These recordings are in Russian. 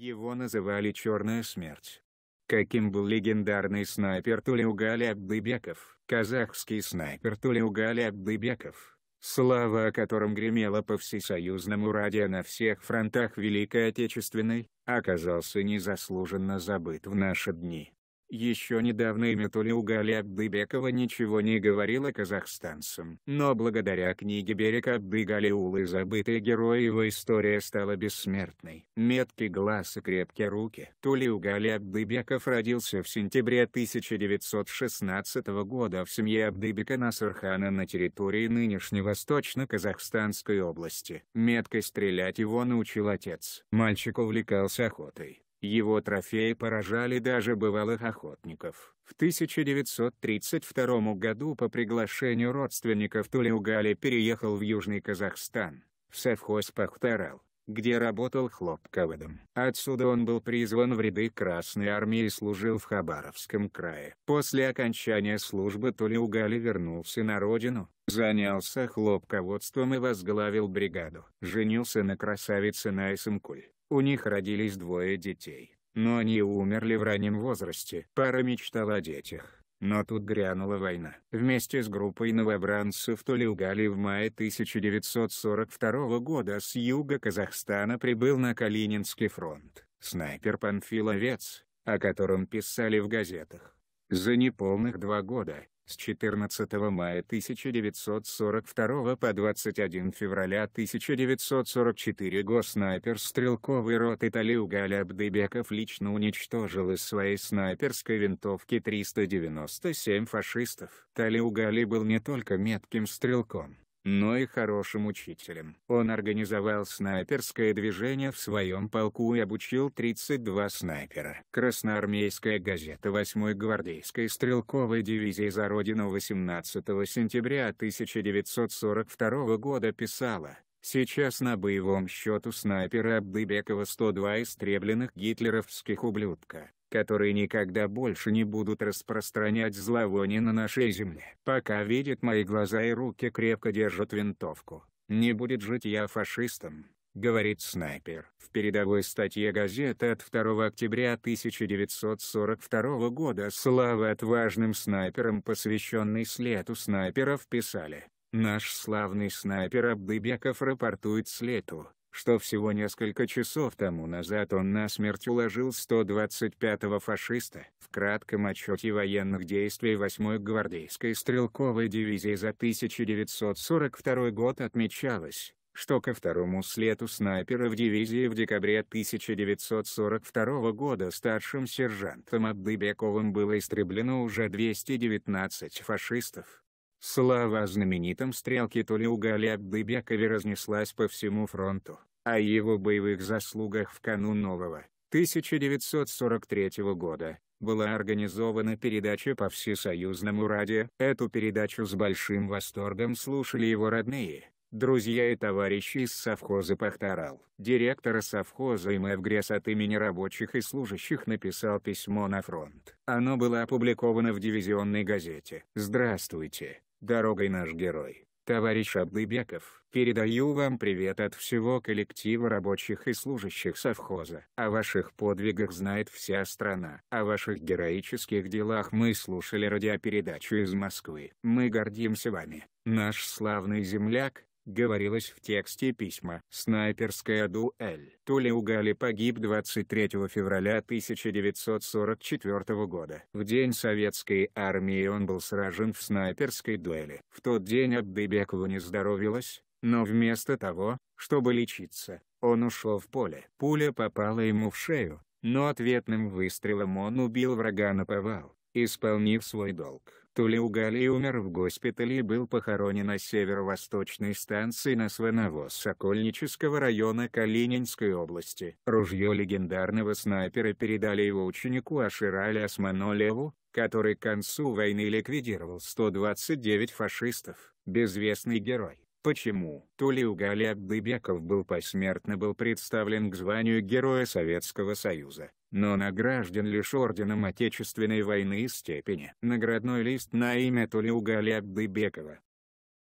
Его называли «Черная смерть». Каким был легендарный снайпер Тулеугали Абдыбеков, казахский снайпер Тулеугали Абдыбеков, слава о котором гремела по всесоюзному радио на всех фронтах Великой Отечественной, оказался незаслуженно забыт в наши дни. Еще недавно имя Тулиугали Абдыбекова ничего не говорило казахстанцам. Но благодаря книге «Берег Абдыгалиулы» забытая героя его история стала бессмертной. Меткий глаз и крепкие руки. Тулиугали Абдыбеков родился в сентябре 1916 года в семье Абдыбека Насархана на территории нынешней Восточно-Казахстанской области. Меткой стрелять его научил отец. Мальчик увлекался охотой. Его трофеи поражали даже бывалых охотников. В 1932 году по приглашению родственников Тулеугали переехал в Южный Казахстан, в совхоз Пахтарал, где работал хлопководом. Отсюда он был призван в ряды Красной Армии и служил в Хабаровском крае. После окончания службы Тулеугали вернулся на родину, занялся хлопководством и возглавил бригаду. Женился на красавице Найсенкуль у них родились двое детей, но они умерли в раннем возрасте. Пара мечтала о детях, но тут грянула война. Вместе с группой новобранцев Тулилгали в мае 1942 года с юга Казахстана прибыл на Калининский фронт. Снайпер Панфиловец, о котором писали в газетах. За неполных два года, с 14 мая 1942 по 21 февраля 1944 госнайпер стрелковой роты Талиуга Алябдыбеков лично уничтожил из своей снайперской винтовки 397 фашистов. Талиугали был не только метким стрелком, но и хорошим учителем. Он организовал снайперское движение в своем полку и обучил 32 снайпера. Красноармейская газета 8-й гвардейской стрелковой дивизии «За Родину» 18 сентября 1942 года писала, Сейчас на боевом счету снайпера Абдыбекова 102 истребленных гитлеровских ублюдка которые никогда больше не будут распространять зловоние на нашей земле. Пока видят мои глаза и руки крепко держат винтовку. Не будет жить я фашистом, говорит снайпер. В передовой статье газеты от 2 октября 1942 года слава отважным снайперам, посвященный слету снайперов, писали. Наш славный снайпер Абдыбеков рапортует слету, что всего несколько часов тому назад он насмерть уложил 125-го фашиста. В кратком отчете военных действий 8-й гвардейской стрелковой дивизии за 1942 год отмечалось, что ко второму слету снайпера в дивизии в декабре 1942 года старшим сержантом Абдыбековым было истреблено уже 219 фашистов. Слава о знаменитом стрелке Тулиугале Абдыбекове разнеслась по всему фронту. О его боевых заслугах в канун нового, 1943 года, была организована передача по всесоюзному радио. Эту передачу с большим восторгом слушали его родные, друзья и товарищи из совхоза Пахтарал. Директора совхоза МФГРЕС от имени рабочих и служащих написал письмо на фронт. Оно было опубликовано в дивизионной газете. «Здравствуйте, дорогой наш герой. Товарищ Абдыбеков, передаю вам привет от всего коллектива рабочих и служащих совхоза. О ваших подвигах знает вся страна. О ваших героических делах мы слушали радиопередачу из Москвы. Мы гордимся вами. Наш славный земляк, говорилось в тексте письма. Снайперская дуэль. Тулиу Гали погиб 23 февраля 1944 года. В день советской армии он был сражен в снайперской дуэли. В тот день Абдыбекову не здоровилось, но вместо того, чтобы лечиться, он ушел в поле. Пуля попала ему в шею, но ответным выстрелом он убил врага на повал. Исполнив свой долг, Тулиугали умер в госпитале и был похоронен на северо-восточной станции на своновоз Сокольнического района Калининской области. Ружье легендарного снайпера передали его ученику Аширале Османолеву, который к концу войны ликвидировал 129 фашистов. Безвестный герой. Почему? Тулиугали Абдыбеков был посмертно был представлен к званию Героя Советского Союза но награжден лишь орденом Отечественной войны степени. Наградной лист на имя Тулиугали Абдыбекова.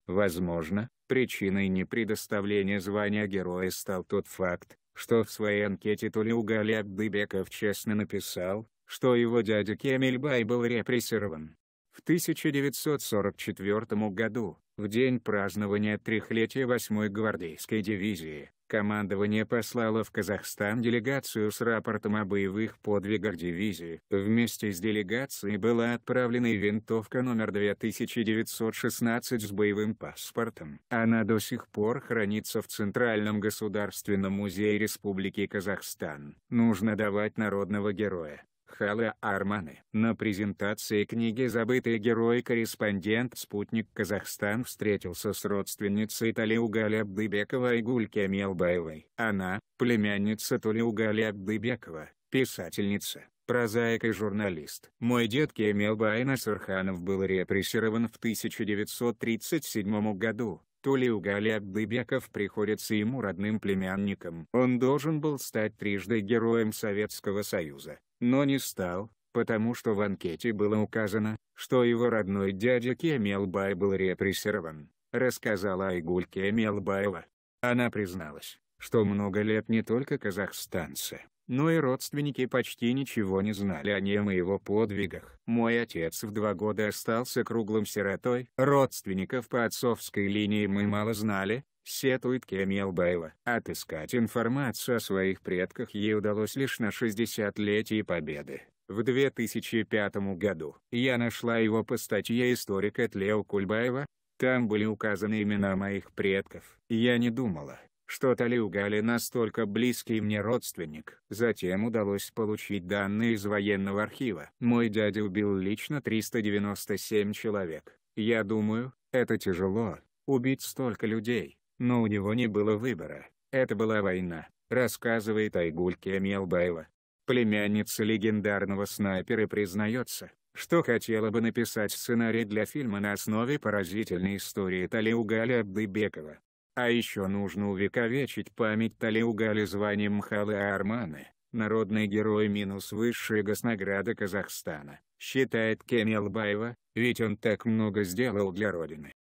Возможно, причиной непредоставления звания героя стал тот факт, что в своей анкете Тулиугали Абдыбеков честно написал, что его дядя Кемельбай был репрессирован. В 1944 году, в день празднования трехлетия 8-й гвардейской дивизии командование послало в Казахстан делегацию с рапортом о боевых подвигах дивизии. Вместе с делегацией была отправлена и винтовка номер 2916 с боевым паспортом. Она до сих пор хранится в Центральном государственном музее Республики Казахстан. Нужно давать народного героя. Хала Арманы. На презентации книги «Забытый герой» корреспондент «Спутник Казахстан» встретился с родственницей Талиугали Абдыбекова и Гульки Мелбаевой. Она, племянница Талиугали Абдыбекова, писательница прозаик и журналист. Мой дед Кемел Байна Сарханов был репрессирован в 1937 году. Тулиу Галиаб Дыбеков приходится ему родным племянником. Он должен был стать трижды Героем Советского Союза но не стал, потому что в анкете было указано, что его родной дядя Кемелбай был репрессирован, рассказала Айгуль Кемелбаева. Она призналась, что много лет не только казахстанцы, но и родственники почти ничего не знали о нем и его подвигах. Мой отец в два года остался круглым сиротой. Родственников по отцовской линии мы мало знали, Сетует Кемия Албаева. Отыскать информацию о своих предках ей удалось лишь на 60 летие Победы. В 2005 году я нашла его по статье историка Тлео Кульбаева, там были указаны имена моих предков. Я не думала, что Талиу Гали настолько близкий мне родственник. Затем удалось получить данные из военного архива. Мой дядя убил лично 397 человек. Я думаю, это тяжело, убить столько людей. Но у него не было выбора, это была война, рассказывает Айгуль Кемелбаева. Племянница легендарного снайпера признается, что хотела бы написать сценарий для фильма на основе поразительной истории Талиугали Абдыбекова. А еще нужно увековечить память Талиугали званием Мхала Арманы, народный герой минус высшая госнаграда Казахстана, считает Кемелбаева, ведь он так много сделал для Родины.